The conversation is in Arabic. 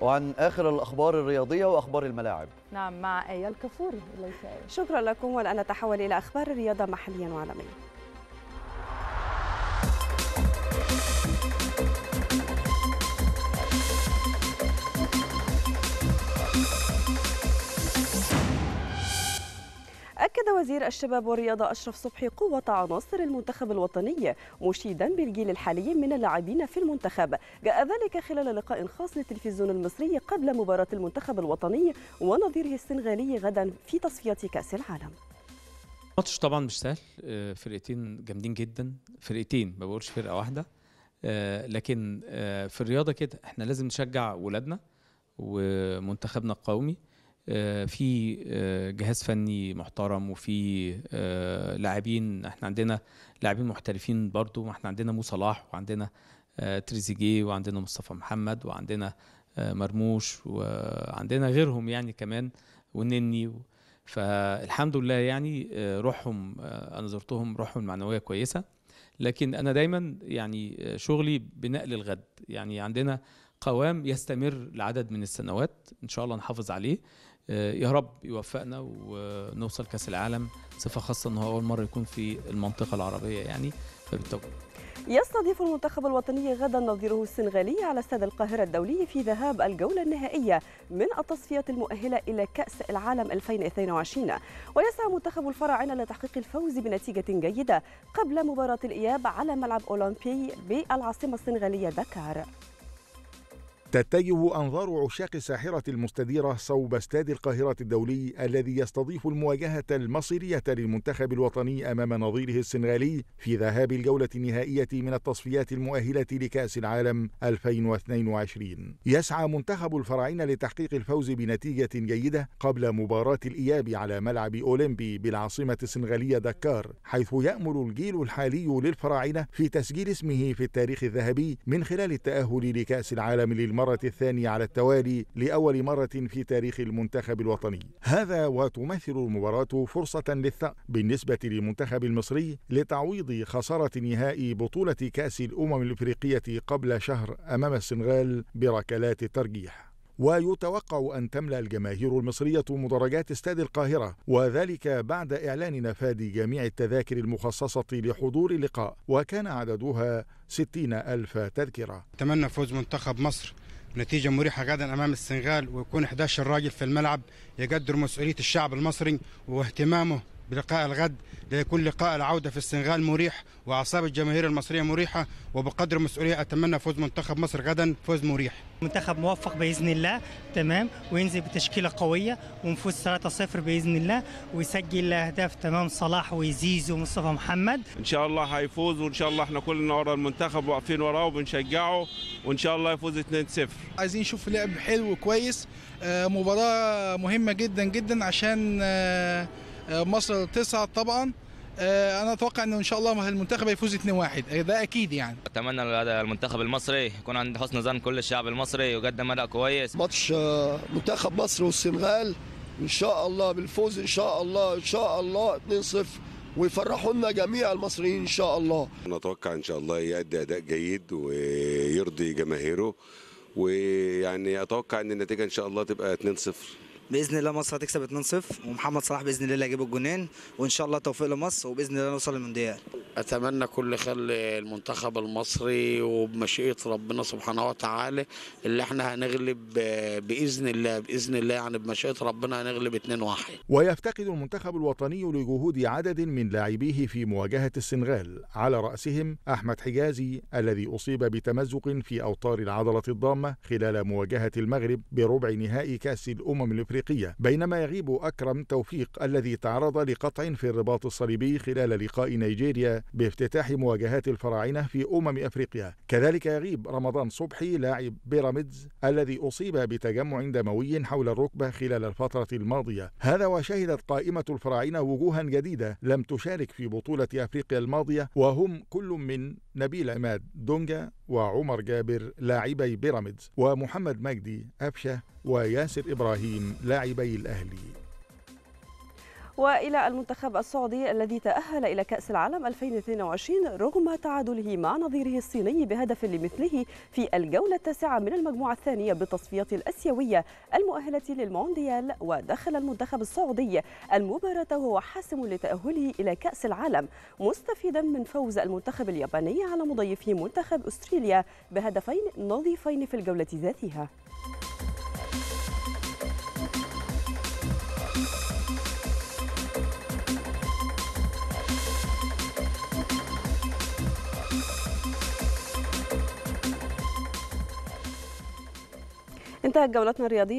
وعن آخر الأخبار الرياضية وأخبار الملاعب نعم مع ايال كفوري شكرا لكم والآن نتحول إلى أخبار الرياضة محليا وعالميا أكد وزير الشباب والرياضة أشرف صبحي قوة عناصر المنتخب الوطني مشيدا بالجيل الحالي من اللاعبين في المنتخب جاء ذلك خلال لقاء خاص للتلفزيون المصري قبل مباراة المنتخب الوطني ونظيره السنغالي غدا في تصفية كأس العالم ماتش طبعا مش سهل آه، فرقتين جامدين جدا فرقتين ما بقولش فرقه واحده آه، لكن آه، في الرياضه كده احنا لازم نشجع ولادنا ومنتخبنا القومي آه، في آه، جهاز فني محترم وفي آه، لاعبين احنا عندنا لاعبين محترفين برضو احنا عندنا مو صلاح وعندنا تريزيجيه وعندنا مصطفى محمد وعندنا مرموش وعندنا غيرهم يعني كمان ونني فالحمد لله يعني روحهم انا زرتهم روحهم المعنويه كويسه لكن انا دايما يعني شغلي بنقل الغد يعني عندنا قوام يستمر لعدد من السنوات ان شاء الله نحافظ عليه آه، يا رب يوفقنا ونوصل كاس العالم صفه خاصه ان هو اول مره يكون في المنطقه العربيه يعني فبالتوفيق يستضيف المنتخب الوطني غدا نظيره السنغالي على استاد القاهرة الدولي في ذهاب الجولة النهائية من التصفيات المؤهلة إلى كأس العالم 2022 ويسعى منتخب الفراعنة لتحقيق الفوز بنتيجة جيدة قبل مباراة الإياب على ملعب أولمبي بالعاصمة السنغالية دكار تتجه أنظار عشاق الساحرة المستديرة صوب استاد القاهرة الدولي الذي يستضيف المواجهة المصيرية للمنتخب الوطني أمام نظيره السنغالي في ذهاب الجولة النهائية من التصفيات المؤهلة لكأس العالم 2022 يسعى منتخب الفراعنة لتحقيق الفوز بنتيجة جيدة قبل مباراة الإياب على ملعب أولمبي بالعاصمة السنغالية دكار حيث يأمل الجيل الحالي للفراعنة في تسجيل اسمه في التاريخ الذهبي من خلال التأهل لكأس العالم للمرأة للمرة الثانية على التوالي لأول مرة في تاريخ المنتخب الوطني هذا وتمثل المباراة فرصة للثأر بالنسبة للمنتخب المصري لتعويض خسارة نهائي بطولة كأس الأمم الإفريقية قبل شهر أمام السنغال بركلات الترجيح ويتوقع أن تملأ الجماهير المصرية مدرجات استاد القاهرة وذلك بعد إعلان نفاذ جميع التذاكر المخصصة لحضور اللقاء وكان عددها 60 ألف تذكرة تمنى فوز منتخب مصر نتيجة مريحة غدا أمام السنغال ويكون 11 راجل في الملعب يقدر مسؤولية الشعب المصري واهتمامه بلقاء الغد ليكون لقاء العودة في السنغال مريح وأعصاب الجماهير المصرية مريحة وبقدر المسؤولية أتمنى فوز منتخب مصر غدا فوز مريح منتخب موفق بإذن الله تمام وينزل بتشكيلة قوية ونفوز 3-0 بإذن الله ويسجل أهداف تمام صلاح وزيزو ومصطفى محمد إن شاء الله هيفوز وإن شاء الله احنا كلنا ورا المنتخب واقفين وراه وبنشجعه وإن شاء الله يفوز 2-0 عايزين نشوف لعب حلو كويس آه، مباراة مهمة جدا جدا عشان آه، آه، مصر تسعة طبعا آه، انا اتوقع انه ان شاء الله المنتخب هيفوز 2-1 آه، ده اكيد يعني اتمنى المنتخب المصري يكون عند حسن ظن كل الشعب المصري ويقدم اداء كويس ماتش منتخب مصر والسنغال ان شاء الله بالفوز ان شاء الله ان شاء الله 2-0 ويفرحوا لنا جميع المصريين ان شاء الله نتوقع ان شاء الله يؤدي اداء جيد ويرضي جماهيره ويعني اتوقع ان النتيجه ان شاء الله تبقى 2-0 باذن الله مصر هتكسب 2-0 ومحمد صلاح باذن الله هيجيب الجونين وان شاء الله توفيق لمصر وباذن الله نوصل للمونديال اتمنى كل خير للمنتخب المصري وبمشيئه ربنا سبحانه وتعالى اللي احنا هنغلب آه، باذن الله باذن الله يعني بمشيئه ربنا هنغلب 2-1 ويفتقد المنتخب الوطني لجهود عدد من لاعبيه في مواجهه السنغال على راسهم احمد حجازي الذي اصيب بتمزق في اوتار العضله الضامه خلال مواجهه المغرب بربع نهائي كاس الامم الافريقيه الإفريقية بينما يغيب أكرم توفيق الذي تعرض لقطع في الرباط الصليبي خلال لقاء نيجيريا بافتتاح مواجهات الفراعنة في أمم أفريقيا كذلك يغيب رمضان صبحي لاعب بيراميدز الذي أصيب بتجمع دموي حول الركبة خلال الفترة الماضية هذا وشهدت قائمة الفراعنة وجوها جديدة لم تشارك في بطولة أفريقيا الماضية وهم كل من نبيل عماد دونجا وعمر جابر لاعبي بيراميدز ومحمد مجدي أفشة وياسر إبراهيم لاعبي الأهلي وإلى المنتخب السعودي الذي تأهل إلى كأس العالم 2022 رغم تعادله مع نظيره الصيني بهدف لمثله في الجولة التاسعة من المجموعة الثانية بالتصفيات الأسيوية المؤهلة للمونديال ودخل المنتخب السعودي المباراة وهو حاسم لتأهله إلى كأس العالم مستفيدا من فوز المنتخب الياباني على مضيفه منتخب أستراليا بهدفين نظيفين في الجولة ذاتها. انتهت جولتنا الرياضية